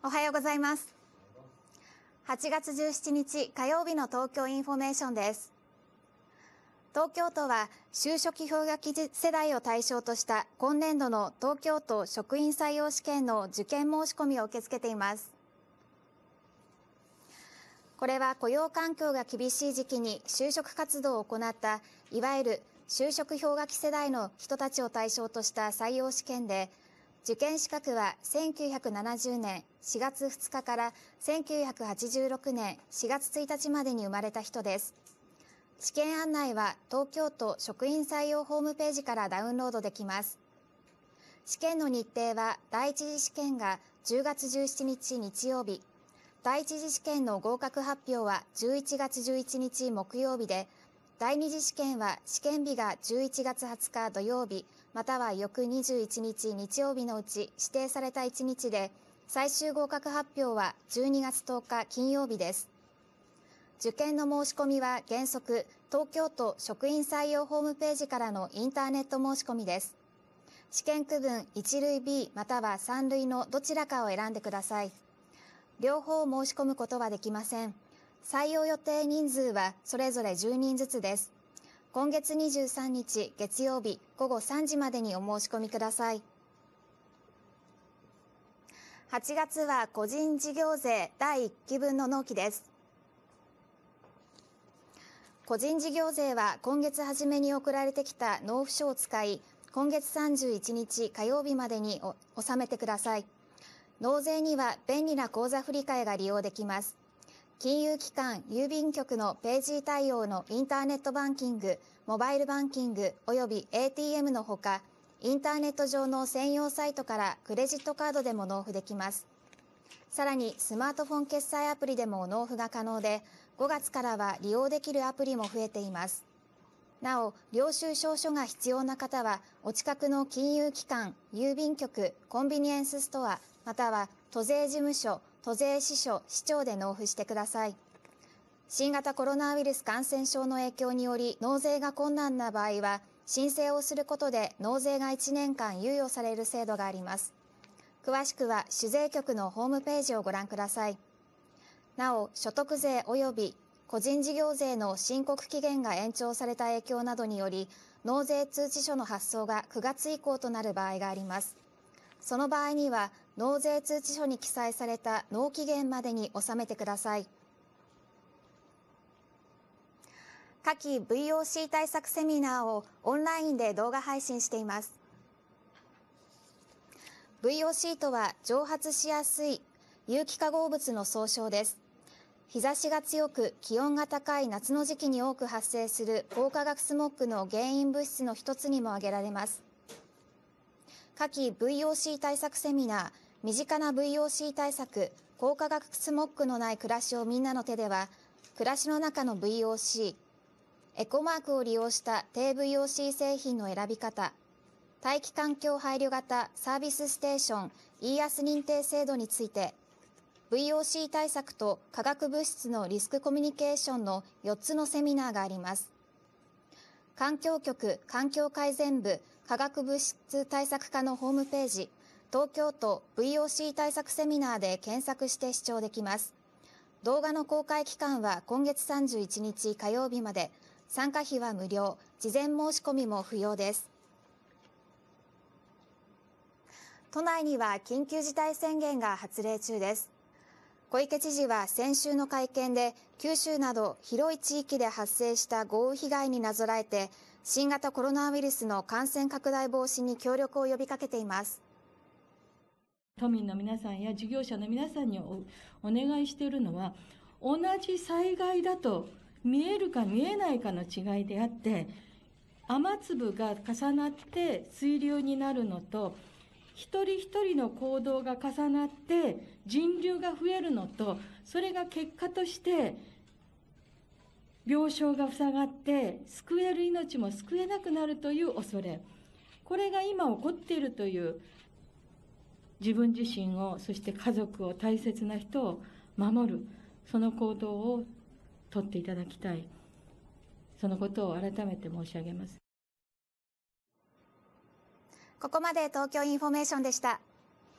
おはようございます。8月17日火曜日の東京インフォメーションです。東京都は就職氷河期世代を対象とした今年度の東京都職員採用試験の受験申し込みを受け付けています。これは雇用環境が厳しい時期に就職活動を行ったいわゆる就職氷河期世代の人たちを対象とした採用試験で受験資格は1970年4月2日から1986年4月1日までに生まれた人です。試験案内は東京都職員採用ホームページからダウンロードできます。試験の日程は第一次試験が10月17日日曜日、第一次試験の合格発表は11月11日木曜日で、第二次試験は試験日が11月20日土曜日または翌21日日曜日のうち指定された1日で最終合格発表は12月10日金曜日です受験の申し込みは原則東京都職員採用ホームページからのインターネット申し込みです試験区分1類 B または3類のどちらかを選んでください両方申し込むことはできません採用予定人数はそれぞれ10人ずつです。今月23日月曜日午後3時までにお申し込みください。8月は個人事業税第1期分の納期です。個人事業税は今月初めに送られてきた納付書を使い、今月31日火曜日までに納めてください。納税には便利な口座振替が利用できます。金融機関、郵便局のページ対応のインターネットバンキング、モバイルバンキング及び ATM のほか、インターネット上の専用サイトからクレジットカードでも納付できます。さらにスマートフォン決済アプリでも納付が可能で、5月からは利用できるアプリも増えています。なお、領収証書が必要な方は、お近くの金融機関、郵便局、コンビニエンスストア、または都税事務所、都税支所、市長で納付してください。新型コロナウイルス感染症の影響により納税が困難な場合は、申請をすることで納税が1年間猶予される制度があります。詳しくは主税局のホームページをご覧ください。なお、所得税及び個人事業税の申告期限が延長された影響などにより、納税通知書の発送が9月以降となる場合があります。その場合には、納税通知書に記載された納期限までに納めてください。夏季 VOC 対策セミナーをオンラインで動画配信しています。VOC とは蒸発しやすい有機化合物の総称です。日差しが強く気温が高い夏の時期に多く発生する光化学スモッグの原因物質の一つにも挙げられます。夏季 VOC 対策セミナー身近な VOC 対策、高化学スモックのない暮らしをみんなの手では、暮らしの中の VOC、エコマークを利用した低 VOC 製品の選び方、大気環境配慮型サービスステーション EAS 認定制度について、VOC 対策と化学物質のリスクコミュニケーションの4つのセミナーがあります。環境局環境改善部化学物質対策課のホームページ、東京都 VOC 対策セミナーで検索して視聴できます。動画の公開期間は今月31日火曜日まで、参加費は無料、事前申し込みも不要です。都内には緊急事態宣言が発令中です。小池知事は先週の会見で九州など広い地域で発生した豪雨被害になぞらえて新型コロナウイルスの感染拡大防止に協力を呼びかけています。都民の皆さんや事業者の皆さんにお願いしているのは、同じ災害だと見えるか見えないかの違いであって、雨粒が重なって水流になるのと、一人一人の行動が重なって人流が増えるのと、それが結果として病床が塞がって救える命も救えなくなるという恐れ。これが今起こっているという自分自身をそして家族を大切な人を守るその行動を取っていただきたいそのことを改めて申し上げますここまで東京インフォメーションでした